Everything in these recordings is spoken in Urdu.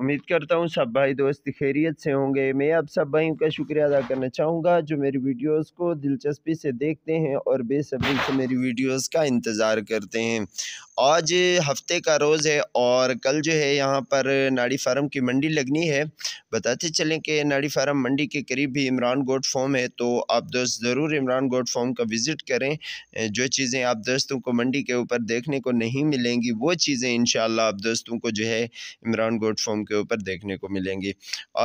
امید کرتا ہوں سب بھائی دوست خیریت سے ہوں گے میں اب سب بھائیوں کا شکریہ ادا کرنا چاہوں گا جو میری ویڈیوز کو دلچسپی سے دیکھتے ہیں اور بے صبری سے میری ویڈیوز کا انتظار کرتے ہیں آج ہفتے کا روز ہے اور کل جو ہے یہاں پر ناڑی فارم کی منڈی لگنی ہے بتاتے چلیں کہ ناڑی فارم منڈی کے قریب بھی عمران گوٹ فارم ہے تو آپ دوست ضرور عمران گوٹ فارم کا وزٹ کریں جو چیزیں آپ دوستوں کو منڈی کے اوپر دیکھنے کو نہیں ملیں گی وہ چیزیں انشاءاللہ آپ دوستوں کو جو ہے عمران گوڈ فارم کے اوپر دیکھنے کو ملیں گی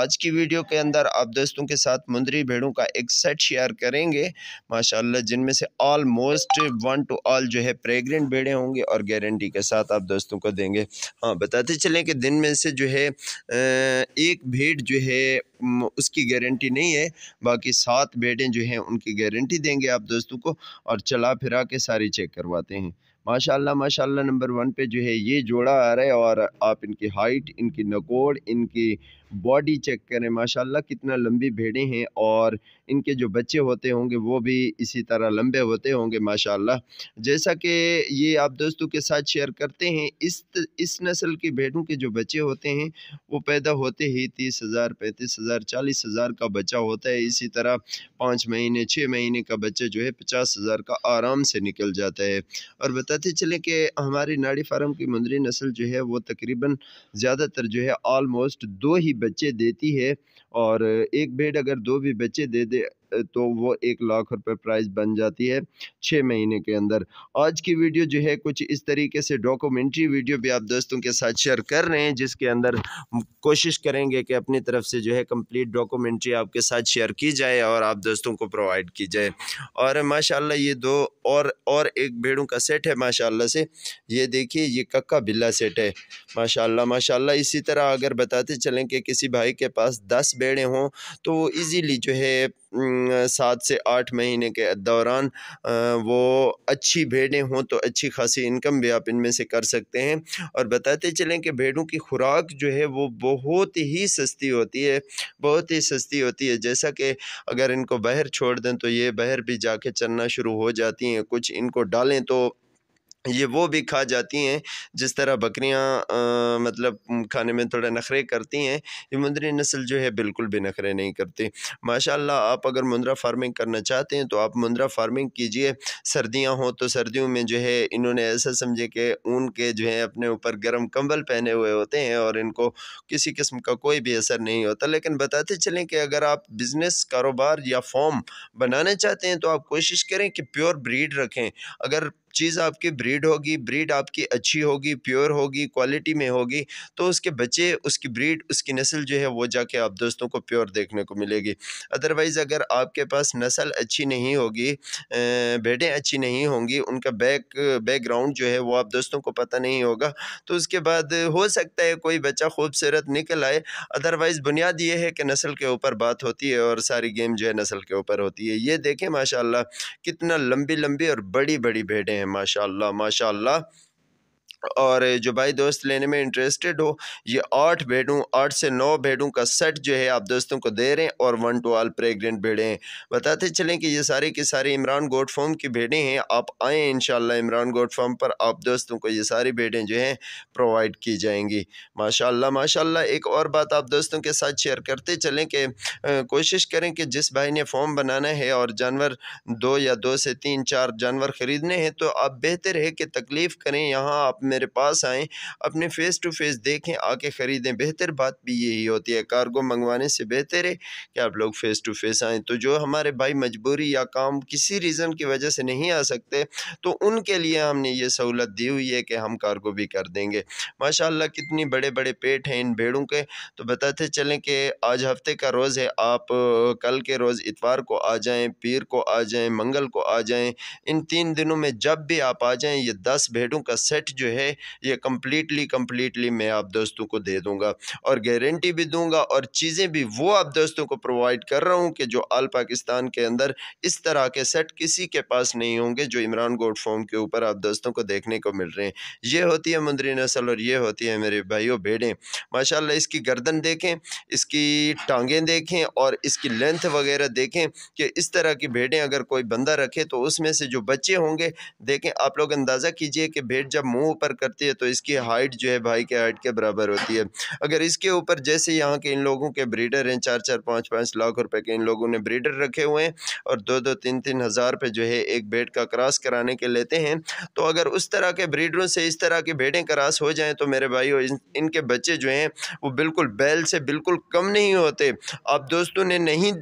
آج کی ویڈیو کے اندر آپ دوستوں کے ساتھ مندری بھیڑوں کا ایک سیٹ شیئر کریں گے ماشاءاللہ جن میں سے آلموسٹ ون ٹو آل جو ہے پریگرنٹ بھیڑیں ہوں گے اور گارنٹی کے ساتھ آپ دوستوں کو دیں گے ہاں بتاتے چلیں کہ دن میں سے جو ہے ایک بھیڑ جو ہے اس کی گارنٹی نہیں ہے باقی سات جو ہیں ان کی گارنٹی دیں گے آپ دوستوں کو اور چلا پھرا کے ساری چیک کرواتے ہیں ماشاء اللہ ماشاء اللہ نمبر ون پہ جو ہے یہ جوڑا آ رہا ہے اور آپ ان کی ہائٹ ان کی نکوڑ ان کی باڈی چیک کریں ماشاءاللہ کتنا لمبی بھیڑیں ہیں اور ان کے جو بچے ہوتے ہوں گے وہ بھی اسی طرح لمبے ہوتے ہوں گے ماشاءاللہ جیسا کہ یہ آپ دوستوں کے ساتھ شیئر کرتے ہیں اس اس نسل کی بھیڑوں کے جو بچے ہوتے ہیں وہ پیدا ہوتے ہی تیس ہزار پینتیس ہزار چالیس ہزار کا بچہ ہوتا ہے اسی طرح پانچ مہینے چھ مہینے کا بچہ جو ہے پچاس ہزار کا آرام سے نکل جاتا ہے اور بتاتے چلیں کہ ہماری ناڑی فارم کی مندری نسل جو ہے وہ تقریباً زیادہ تر جو ہے آلموسٹ دو ہی بچے دیتی ہے اور ایک بھیڑ اگر دو بھی بچے دے دے تو وہ ایک لاکھ روپے پرائز بن جاتی ہے چھ مہینے کے اندر آج کی ویڈیو جو ہے کچھ اس طریقے سے ڈاکومنٹری ویڈیو بھی آپ دوستوں کے ساتھ شیئر کر رہے ہیں جس کے اندر کوشش کریں گے کہ اپنی طرف سے جو ہے کمپلیٹ ڈاکومنٹری آپ کے ساتھ شیئر کی جائے اور آپ دوستوں کو پرووائڈ کی جائے اور ماشاءاللہ یہ دو اور اور ایک بھیڑوں کا سیٹ ہے ماشاءاللہ سے یہ دیکھیے یہ ککا بلا سیٹ ہے ماشاءاللہ ماشاءاللہ ماشاء اللہ اسی طرح اگر بتاتے چلیں کہ کسی بھائی کے پاس دس بیڑے ہوں تو وہ ایزیلی جو ہے سات سے آٹھ مہینے کے دوران وہ اچھی بھیڑیں ہوں تو اچھی خاصی انکم بھی آپ ان میں سے کر سکتے ہیں اور بتاتے چلیں کہ بھیڑوں کی خوراک جو ہے وہ بہت ہی سستی ہوتی ہے بہت ہی سستی ہوتی ہے جیسا کہ اگر ان کو بہر چھوڑ دیں تو یہ بہر بھی جا کے چلنا شروع ہو جاتی ہیں کچھ ان کو ڈالیں تو یہ وہ بھی کھا جاتی ہیں جس طرح بکریاں مطلب کھانے میں تھوڑا نخرے کرتی ہیں یہ مندری نسل جو ہے بالکل بھی نخرے نہیں کرتی ماشاء اللہ آپ اگر مندرا فارمنگ کرنا چاہتے ہیں تو آپ مندرا فارمنگ کیجئے سردیاں ہوں تو سردیوں میں جو ہے انہوں نے ایسا سمجھے کہ اون کے جو ہے اپنے اوپر گرم کمبل پہنے ہوئے ہوتے ہیں اور ان کو کسی قسم کا کوئی بھی اثر نہیں ہوتا لیکن بتاتے چلیں کہ اگر آپ بزنس کاروبار یا فارم بنانا چاہتے ہیں تو آپ کوشش کریں کہ پیور بریڈ رکھیں اگر چیز آپ کی بریڈ ہوگی بریڈ آپ کی اچھی ہوگی پیور ہوگی کوالٹی میں ہوگی تو اس کے بچے اس کی بریڈ اس کی نسل جو ہے وہ جا کے آپ دوستوں کو پیور دیکھنے کو ملے گی ادروائز اگر آپ کے پاس نسل اچھی نہیں ہوگی بیٹیں اچھی نہیں ہوں گی ان کا بیک بیک گراؤنڈ جو ہے وہ آپ دوستوں کو پتہ نہیں ہوگا تو اس کے بعد ہو سکتا ہے کوئی بچہ خوبصورت نکل آئے ادروائز بنیاد یہ ہے کہ نسل کے اوپر بات ہوتی ہے اور ساری گیم جو ہے نسل کے اوپر ہوتی ہے یہ دیکھیں ماشاء کتنا لمبی لمبی اور بڑی بڑی بھیڑیں ماشاء اللہ ماشاء اللہ اور جو بھائی دوست لینے میں انٹریسٹڈ ہو یہ آٹھ بھیڑوں آٹھ سے نو بھیڑوں کا سیٹ جو ہے آپ دوستوں کو دے رہے ہیں اور ون ٹو آل پریگنٹ بھیڑیں ہیں بتاتے چلیں کہ یہ سارے کے سارے عمران گوٹ فارم کی بھیڑیں ہیں آپ آئیں انشاءاللہ عمران گوٹ فارم پر آپ دوستوں کو یہ ساری بھیڑیں جو ہیں پرووائڈ کی جائیں گی ماشاءاللہ ماشاءاللہ ایک اور بات آپ دوستوں کے ساتھ شیئر کرتے چلیں کہ کوشش کریں کہ جس بھائی نے فارم بنانا ہے اور جانور دو یا دو سے تین چار جانور خریدنے ہیں تو آپ بہتر ہے کہ تکلیف کریں یہاں آپ میں میرے پاس آئیں اپنے فیس ٹو فیس دیکھیں آ کے خریدیں بہتر بات بھی یہی ہوتی ہے کارگو منگوانے سے بہتر ہے کہ آپ لوگ فیس ٹو فیس آئیں تو جو ہمارے بھائی مجبوری یا کام کسی ریزن کی وجہ سے نہیں آ سکتے تو ان کے لیے ہم نے یہ سہولت دی ہوئی ہے کہ ہم کارگو بھی کر دیں گے ماشاء اللہ کتنی بڑے بڑے پیٹ ہیں ان بھیڑوں کے تو بتاتے چلیں کہ آج ہفتے کا روز ہے آپ کل کے روز اتوار کو آ جائیں پیر کو آ جائیں منگل کو آ جائیں ان تین دنوں میں جب بھی آپ آ جائیں یہ دس بھیڑوں کا سیٹ جو ہے ہے یہ کمپلیٹلی کمپلیٹلی میں آپ دوستوں کو دے دوں گا اور گارنٹی بھی دوں گا اور چیزیں بھی وہ آپ دوستوں کو پرووائڈ کر رہا ہوں کہ جو آل پاکستان کے اندر اس طرح کے سیٹ کسی کے پاس نہیں ہوں گے جو عمران گوڈ فارم کے اوپر آپ دوستوں کو دیکھنے کو مل رہے ہیں یہ ہوتی ہے مندری نسل اور یہ ہوتی ہے میرے بھائیوں بھیڑیں ماشاءاللہ ماشاء اللہ اس کی گردن دیکھیں اس کی ٹانگیں دیکھیں اور اس کی لینتھ وغیرہ دیکھیں کہ اس طرح کی بھیڑیں اگر کوئی بندہ رکھے تو اس میں سے جو بچے ہوں گے دیکھیں آپ لوگ اندازہ کیجئے کہ بھیڑ جب منہ پر کرتی ہے تو اس کی ہائٹ جو ہے بھائی کے کے ہائٹ برابر ہوتی ہے اگر اس کے اوپر جیسے یہاں کے ان لوگوں کے بریڈر ہیں چار چار پانچ پانچ لاکھ روپے کے ان لوگوں نے بریڈر رکھے ہوئے ہیں اور دو دو تین تین ہزار پہ جو ہے ایک بیڈ کا کراس کرانے کے لیتے ہیں تو اگر اس طرح کے بریڈروں سے اس طرح کی بیٹیں کراس ہو جائیں تو میرے بھائی ان کے بچے جو ہیں وہ بالکل بیل سے بالکل کم نہیں ہوتے آپ دوستوں نے نہیں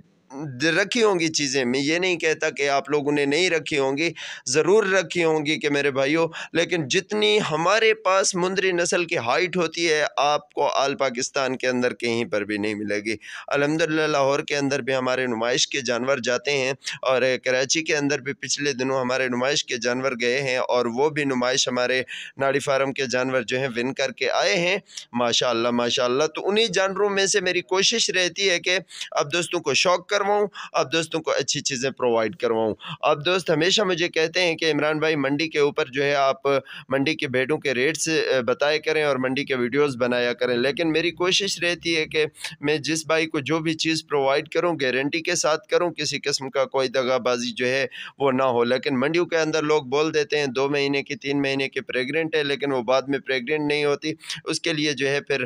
رکھی ہوں گی چیزیں میں یہ نہیں کہتا کہ آپ لوگ انہیں نہیں رکھی ہوں گی ضرور رکھی ہوں گی کہ میرے بھائیوں لیکن جتنی ہمارے پاس مندری نسل کی ہائٹ ہوتی ہے آپ کو آل پاکستان کے اندر کہیں پر بھی نہیں ملے گی الحمدللہ لاہور کے اندر بھی ہمارے نمائش کے جانور جاتے ہیں اور کراچی کے اندر بھی پچھلے دنوں ہمارے نمائش کے جانور گئے ہیں اور وہ بھی نمائش ہمارے ناڑی فارم کے جانور جو ہیں ون کر کے آئے ہیں ماشاءاللہ ماشاءاللہ تو انہی جانوروں میں سے میری کوشش رہتی ہے کہ اب دوستوں کو شوق کر کرواؤں آپ دوستوں کو اچھی چیزیں پرووائڈ کرواؤں آپ دوست ہمیشہ مجھے کہتے ہیں کہ عمران بھائی منڈی کے اوپر جو ہے آپ منڈی کے بیڈوں کے ریٹس بتائے کریں اور منڈی کے ویڈیوز بنایا کریں لیکن میری کوشش رہتی ہے کہ میں جس بھائی کو جو بھی چیز پرووائڈ کروں گارنٹی کے ساتھ کروں کسی قسم کا کوئی دگا بازی جو ہے وہ نہ ہو لیکن منڈیوں کے اندر لوگ بول دیتے ہیں دو مہینے کی تین مہینے کے پریگنٹ ہے لیکن وہ بعد میں پریگنٹ نہیں ہوتی اس کے لیے جو ہے پھر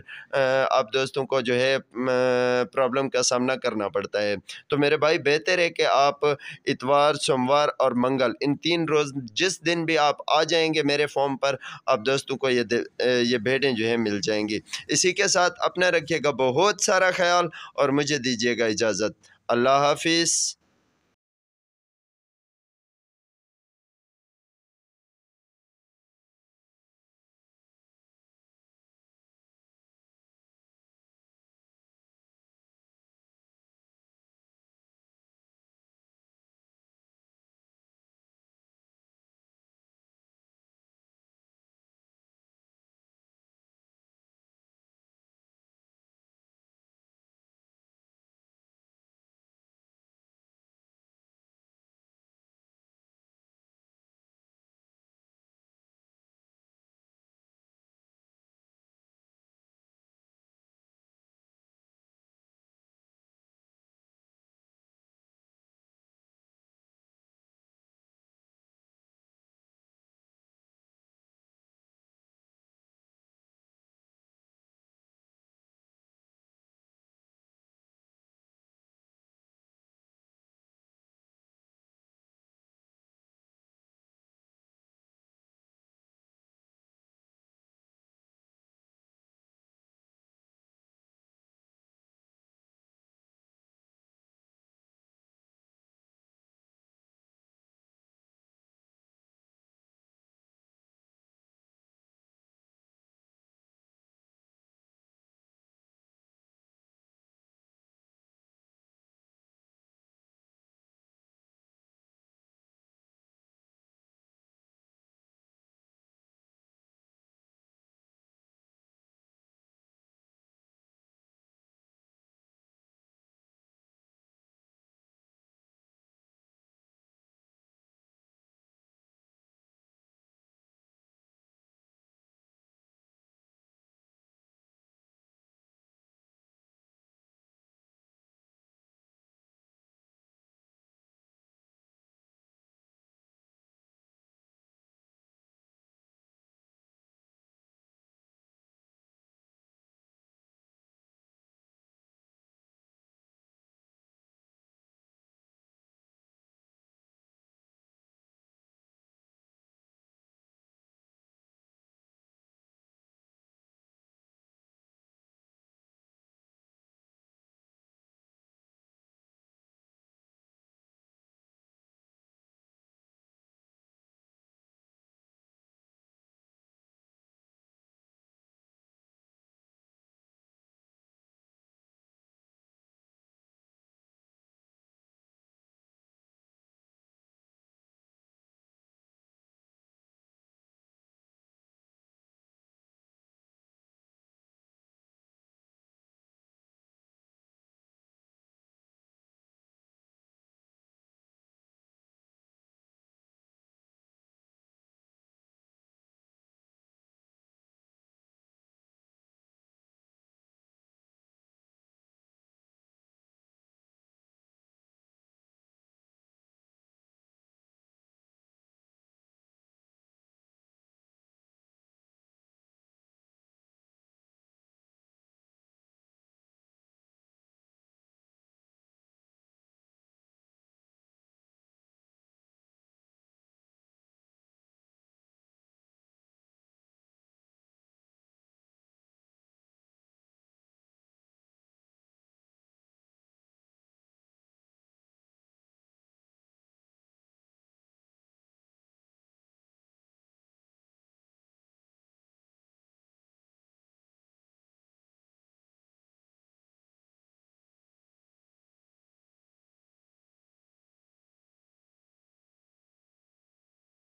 آپ دوستوں کو جو ہے پرابلم کا سامنا کرنا پڑتا ہے تو میرے بھائی بہتر ہے کہ آپ اتوار سوموار اور منگل ان تین روز جس دن بھی آپ آ جائیں گے میرے فارم پر آپ دوستوں کو یہ یہ بھیڑیں جو ہیں مل جائیں گی اسی کے ساتھ اپنا رکھیے گا بہت سارا خیال اور مجھے دیجیے گا اجازت اللہ حافظ